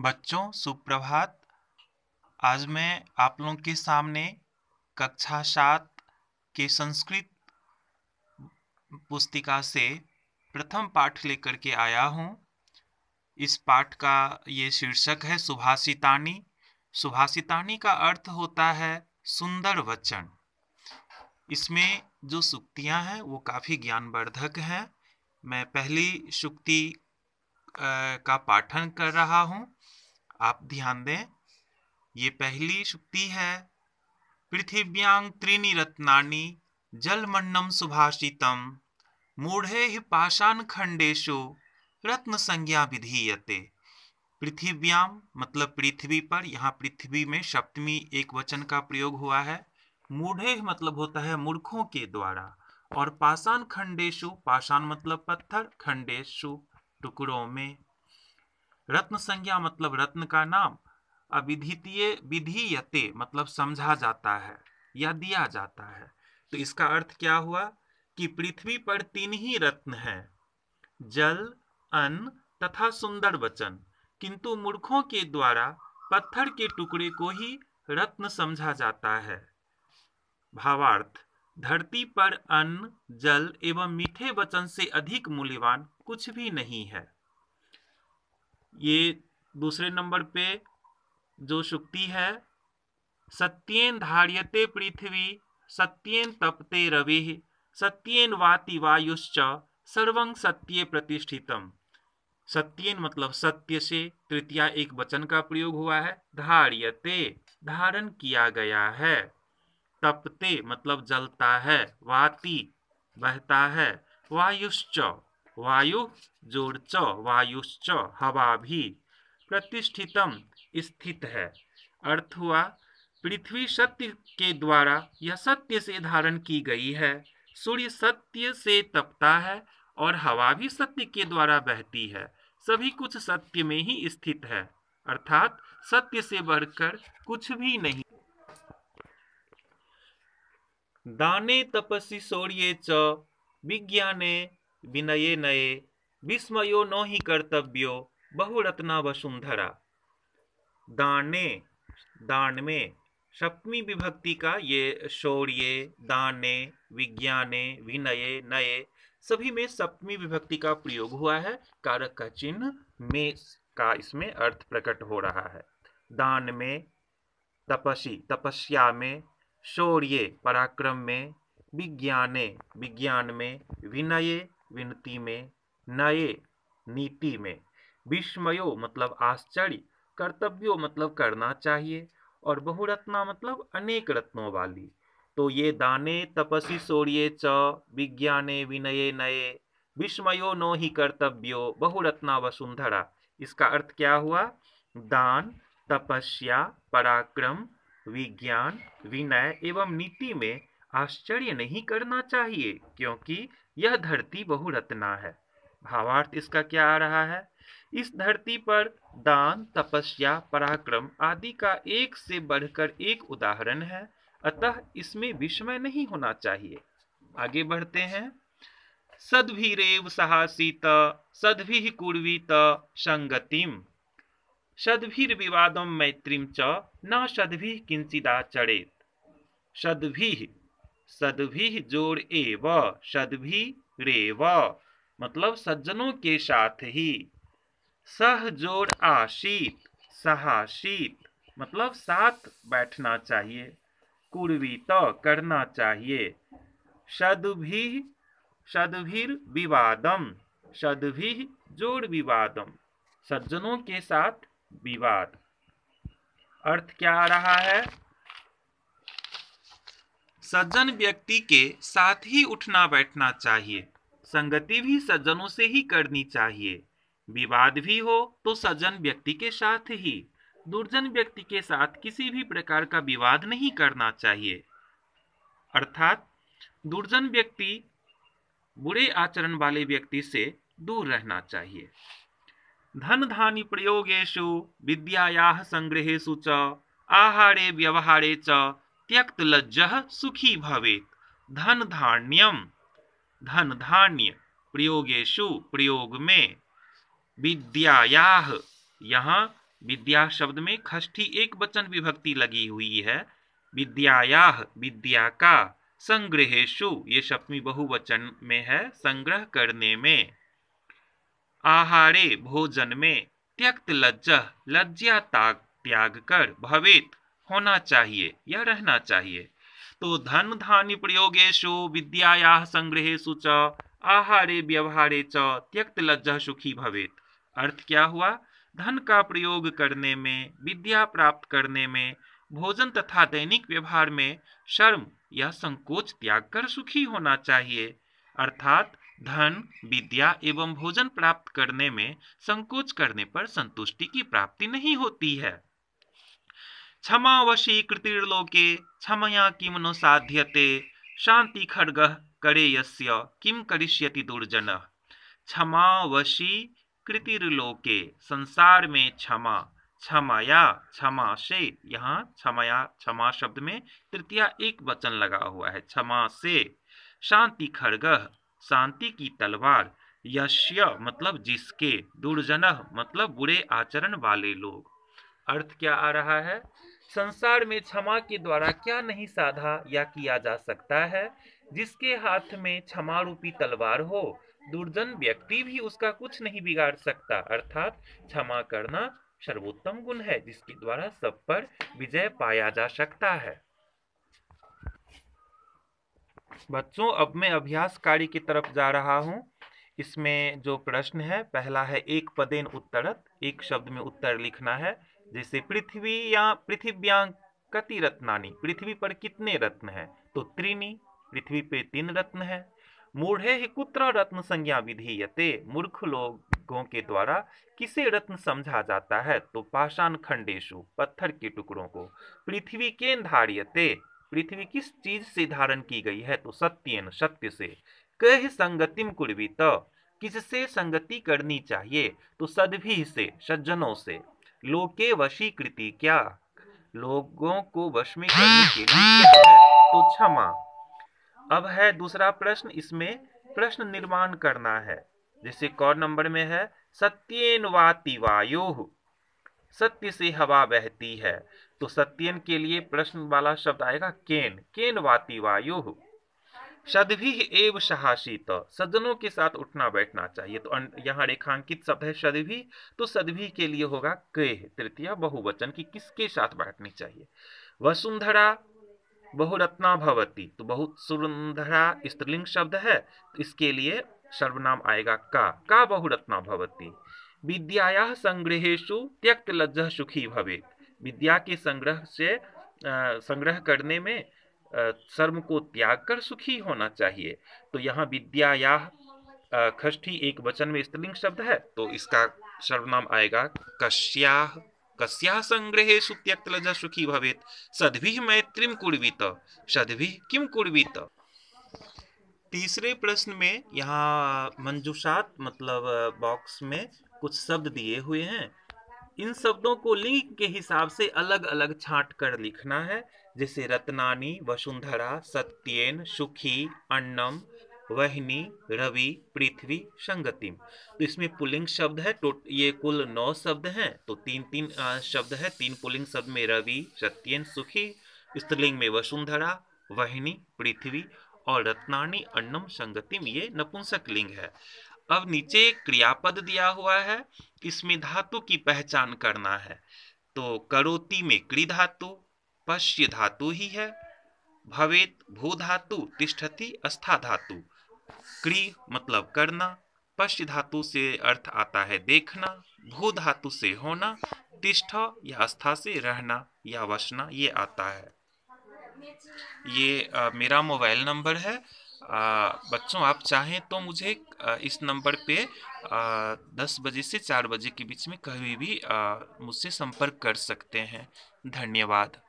बच्चों सुप्रभात आज मैं आप लोगों के सामने कक्षा सात के संस्कृत पुस्तिका से प्रथम पाठ लेकर के आया हूँ इस पाठ का ये शीर्षक है सुभाषितानी सुभाषितानी का अर्थ होता है सुंदर वचन इसमें जो सुक्तियाँ हैं वो काफ़ी ज्ञानवर्धक हैं मैं पहली सुक्ति का पाठन कर रहा हूँ आप ध्यान दें ये पहली शुक्ति है पृथिव्यांग त्रीनी रत्नानी जलमन्नम सुभाषितम मूढ़े ही पाषाण खंडेशु रत्न संज्ञा विधीयते पृथिव्याम मतलब पृथ्वी पर यहाँ पृथ्वी में सप्तमी एक वचन का प्रयोग हुआ है मूढ़े मतलब होता है मूर्खों के द्वारा और पाषाण खंडेशु पाषाण मतलब पत्थर खंडेशु टुकड़ों में रत्न संज्ञा मतलब रत्न का नाम अविधितीय विधीयते मतलब समझा जाता है या दिया जाता है तो इसका अर्थ क्या हुआ कि पृथ्वी पर तीन ही रत्न हैं जल अन्न तथा सुंदर वचन किंतु मूर्खों के द्वारा पत्थर के टुकड़े को ही रत्न समझा जाता है भावार्थ धरती पर अन्न जल एवं मीठे वचन से अधिक मूल्यवान कुछ भी नहीं है ये दूसरे नंबर पे जो शुक्ति है सत्येन धार्यते पृथ्वी सत्येन तपते रवि सत्येन वाति वायुश्च सर्वं सत्ये प्रतिष्ठितम सत्येन मतलब सत्य से तृतीया एक वचन का प्रयोग हुआ है धार्यते धारण किया गया है तपते मतलब जलता है वाति बहता है वायुश्च वायु जोड़ च वायुश्च हवा भी प्रतिष्ठितम स्थित है अर्थ हुआ पृथ्वी सत्य के द्वारा यह सत्य से धारण की गई है सूर्य सत्य से तपता है और हवा भी सत्य के द्वारा बहती है सभी कुछ सत्य में ही स्थित है अर्थात सत्य से बढ़कर कुछ भी नहीं दाने तपसि सौर्य च विज्ञाने विनये नये विस्मयो न ही कर्तव्यो बहुरत्ना वसुंधरा दाने दान में सप्तमी विभक्ति का ये शौर्य दाने विज्ञाने विनये नये सभी में सप्तमी विभक्ति का प्रयोग हुआ है कारक का चिन्ह में का इसमें अर्थ प्रकट हो रहा है दान में तपसी तपस्या में शौर्य पराक्रम में विज्ञाने विज्ञान में विनये विनती में नए नीति में विस्मयो मतलब आश्चर्य कर्तव्यो मतलब करना चाहिए और बहुरत्ना मतलब अनेक रत्नों वाली तो ये दाने तपसी सौर्ये च विज्ञाने विनये नये विस्मयो नो ही कर्तव्यो बहुरत्ना वसुंधरा इसका अर्थ क्या हुआ दान तपस्या पराक्रम विज्ञान विनय एवं नीति में आश्चर्य नहीं करना चाहिए क्योंकि यह धरती बहुरत्ना है भावार्थ इसका क्या आ रहा है इस धरती पर दान तपस्या पराक्रम आदि का एक से बढ़कर एक उदाहरण है अतः इसमें विस्मय नहीं होना चाहिए आगे बढ़ते हैं सद्भिरेव साहसित सद्भि कुर्वीत संगतिम सद्भिर विवादम मैत्रीम च न सद्भि किंचिदाचरेत सद्भि सदभी जोड़ एव सदभी रेव मतलब सज्जनों के साथ ही सह जोड़ आशीत सहाशीत मतलब साथ बैठना चाहिए कुर्वित करना चाहिए सदभी सदभीर विवादम सदभी जोड़ विवादम सज्जनों के साथ विवाद अर्थ क्या आ रहा है सज्जन व्यक्ति के साथ ही उठना बैठना चाहिए संगति भी सज्जनों से ही करनी चाहिए विवाद भी हो तो सज्जन व्यक्ति के साथ ही दुर्जन व्यक्ति के साथ किसी भी प्रकार का विवाद नहीं करना चाहिए अर्थात दुर्जन व्यक्ति बुरे आचरण वाले व्यक्ति से दूर रहना चाहिए धन धानी प्रयोगेशु विद्याया संग्रहेशु च आहारे व्यवहारे च त्यक्त लज्जा सुखी भवे धन धान्यम धन धान्य प्रयोगेशु प्रयोग में विद्यायाह यहाँ विद्या शब्द में खष्ठी एक वचन विभक्ति लगी हुई है विद्यायाह विद्या का संग्रहेशु ये सप्तमी बहुवचन में है संग्रह करने में आहारे भोजन में त्यक्त लज्ज लज्जा त्याग कर भवेत होना चाहिए या रहना चाहिए तो धन धान्य प्रयोगेशु विद्याया संग्रहेशु च आहारे व्यवहारे च त्यक्त लज्जा सुखी भवेत अर्थ क्या हुआ धन का प्रयोग करने में विद्या प्राप्त करने में भोजन तथा दैनिक व्यवहार में शर्म या संकोच त्याग कर सुखी होना चाहिए अर्थात धन विद्या एवं भोजन प्राप्त करने में संकोच करने पर संतुष्टि की प्राप्ति नहीं होती है क्षमा क्षमावशीकृतिर्लोके क्षमया किम नो साध्यते शांति खड्ग करे यस्य किम करिष्यति दुर्जन वशी कृतिर्लोके संसार में क्षमा क्षमाया क्षमा से यहाँ क्षमाया क्षमा शब्द में तृतीय एक वचन लगा हुआ है क्षमा से शांति खड़ग शांति की तलवार यश्य मतलब जिसके दुर्जन मतलब बुरे आचरण वाले लोग अर्थ क्या आ रहा है संसार में क्षमा के द्वारा क्या नहीं साधा या किया जा सकता है जिसके हाथ में क्षमा रूपी तलवार हो दुर्जन व्यक्ति भी उसका कुछ नहीं बिगाड़ सकता अर्थात क्षमा करना सर्वोत्तम गुण है जिसके द्वारा सब पर विजय पाया जा सकता है बच्चों अब मैं अभ्यास कार्य की तरफ जा रहा हूं इसमें जो प्रश्न है पहला है एक पदेन उत्तरत एक शब्द में उत्तर लिखना है जैसे पृथ्वी या पृथ्व्या कति रत्नानी पृथ्वी पर कितने रत्न है तो त्रिनी पृथ्वी पे तीन रत्न है मूढ़े ही कुत्र रत्न संज्ञा यते मूर्ख लोगों के द्वारा किसे रत्न समझा जाता है तो पाषाण खंडेशु पत्थर के टुकड़ों को पृथ्वी के धारियते पृथ्वी किस चीज से धारण की गई है तो सत्यन सत्य से कह संगतिम कुर्वित किससे संगति करनी चाहिए तो सदभी से सज्जनों से लोके वशीकृति क्या लोगों को वश में करने के लिए क्या है तो क्षमा अब है दूसरा प्रश्न इसमें प्रश्न निर्माण करना है जैसे कौन नंबर में है सत्यन वाति वायो सत्य से हवा बहती है तो सत्यन के लिए प्रश्न वाला शब्द आएगा केन केन वाति वायो सदभी एव साहसी सज्जनों के साथ उठना बैठना चाहिए तो यहाँ रेखांकित शब्द है सदभी तो सदभी के लिए होगा के तृतीय बहुवचन की किसके साथ बैठनी चाहिए वसुंधरा बहुरत्ना भवती तो बहुत सुंदरा स्त्रीलिंग शब्द है तो इसके लिए सर्वनाम आएगा का का बहुरत्ना भवती विद्याया संग्रहेशु त्यक्त लज्जा सुखी भवे विद्या के संग्रह से संग्रह करने में शर्म को त्याग कर सुखी होना चाहिए तो यहाँ विद्या या खष्ठी एक वचन में स्त्रीलिंग शब्द है तो इसका सर्वनाम आएगा कश्या कश्या संग्रह सुत्यक्त सुत्यक्तलज सुखी भवेत सदभि मैत्रीम कुर्वित सदभि किम कुर्वित तीसरे प्रश्न में यहाँ मंजूषात मतलब बॉक्स में कुछ शब्द दिए हुए हैं इन शब्दों को लिंग के हिसाब से अलग अलग छांट कर लिखना है जैसे रत्नानी वसुंधरा सत्येन सुखी अन्नम वहनी रवि पृथ्वी संगतिम तो इसमें पुलिंग शब्द है तो ये कुल नौ शब्द हैं तो तीन तीन शब्द है तीन पुलिंग शब्द में रवि सत्येन सुखी स्त्रीलिंग में वसुंधरा वहनी पृथ्वी और रत्नानी अन्नम संगतिम ये नपुंसक लिंग है अब नीचे क्रियापद दिया हुआ है इसमें धातु की पहचान करना है तो करोती में क्री धातु पश्य धातु ही है भवेत भू धातु तिष्ठति अस्था धातु क्री मतलब करना पश्य धातु से अर्थ आता है देखना भू धातु से होना तिष्ठ या अस्था से रहना या वसना ये आता है ये आ, मेरा मोबाइल नंबर है आ, बच्चों आप चाहें तो मुझे आ, इस नंबर पे आ, दस बजे से चार बजे के बीच में कभी भी मुझसे संपर्क कर सकते हैं धन्यवाद